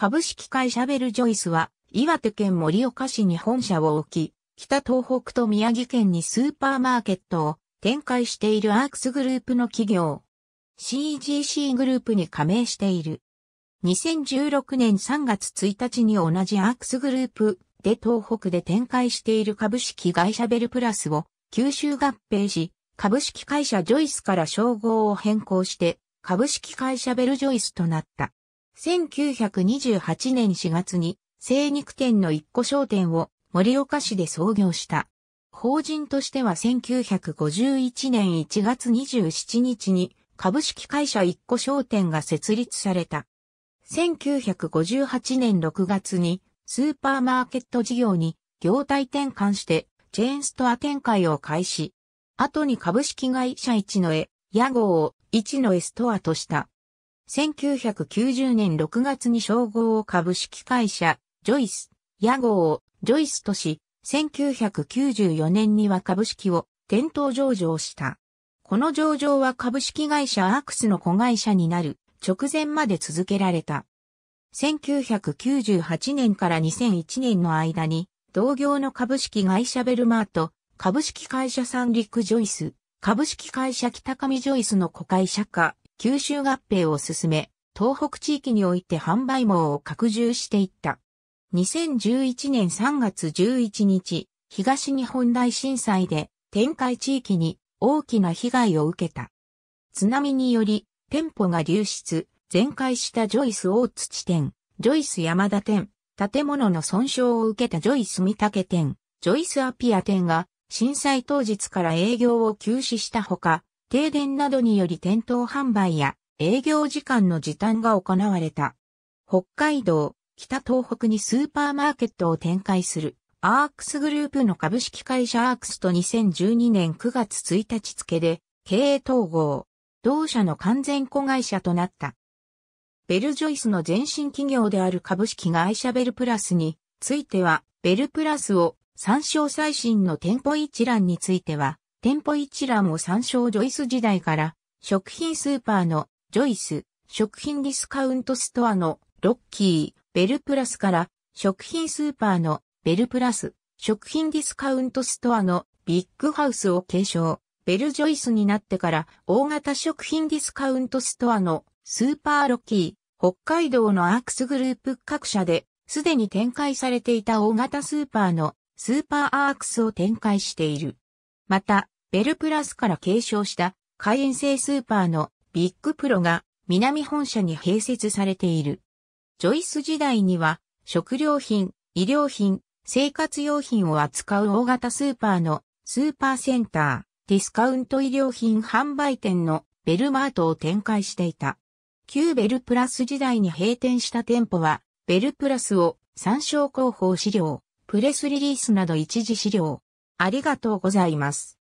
株式会社ベルジョイスは、岩手県盛岡市に本社を置き、北東北と宮城県にスーパーマーケットを展開しているアークスグループの企業。CGC グループに加盟している。2016年3月1日に同じアークスグループで東北で展開している株式会社ベルプラスを吸収合併し、株式会社ジョイスから称号を変更して、株式会社ベルジョイスとなった。1928年4月に精肉店の一個商店を森岡市で創業した。法人としては1951年1月27日に株式会社一個商店が設立された。1958年6月にスーパーマーケット事業に業態転換してチェーンストア展開を開始。後に株式会社一の絵、屋号を一の絵ストアとした。1990年6月に称号を株式会社、ジョイス、屋号をジョイスとし、1994年には株式を店頭上場した。この上場は株式会社アークスの子会社になる直前まで続けられた。1998年から2001年の間に同業の株式会社ベルマート、株式会社三陸ジョイス、株式会社北上ジョイスの子会社化、九州合併を進め、東北地域において販売網を拡充していった。2011年3月11日、東日本大震災で展開地域に大きな被害を受けた。津波により店舗が流出、全壊したジョイス大土店、ジョイス山田店、建物の損傷を受けたジョイス三竹店、ジョイスアピア店が震災当日から営業を休止したほか、停電などにより店頭販売や営業時間の時短が行われた。北海道、北東北にスーパーマーケットを展開するアークスグループの株式会社アークスと2012年9月1日付で経営統合、同社の完全子会社となった。ベルジョイスの前身企業である株式会社ベルプラスについては、ベルプラスを参照最新の店舗一覧については、店舗一覧を参照ジョイス時代から、食品スーパーのジョイス、食品ディスカウントストアのロッキー、ベルプラスから、食品スーパーのベルプラス、食品ディスカウントストアのビッグハウスを継承。ベルジョイスになってから大型食品ディスカウントストアのスーパーロッキー、北海道のアークスグループ各社で、すでに展開されていた大型スーパーのスーパーアークスを展開している。また、ベルプラスから継承した会員制スーパーのビッグプロが南本社に併設されている。ジョイス時代には食料品、医療品、生活用品を扱う大型スーパーのスーパーセンター、ディスカウント医療品販売店のベルマートを展開していた。旧ベルプラス時代に閉店した店舗は、ベルプラスを参照広報資料、プレスリリースなど一時資料、ありがとうございます。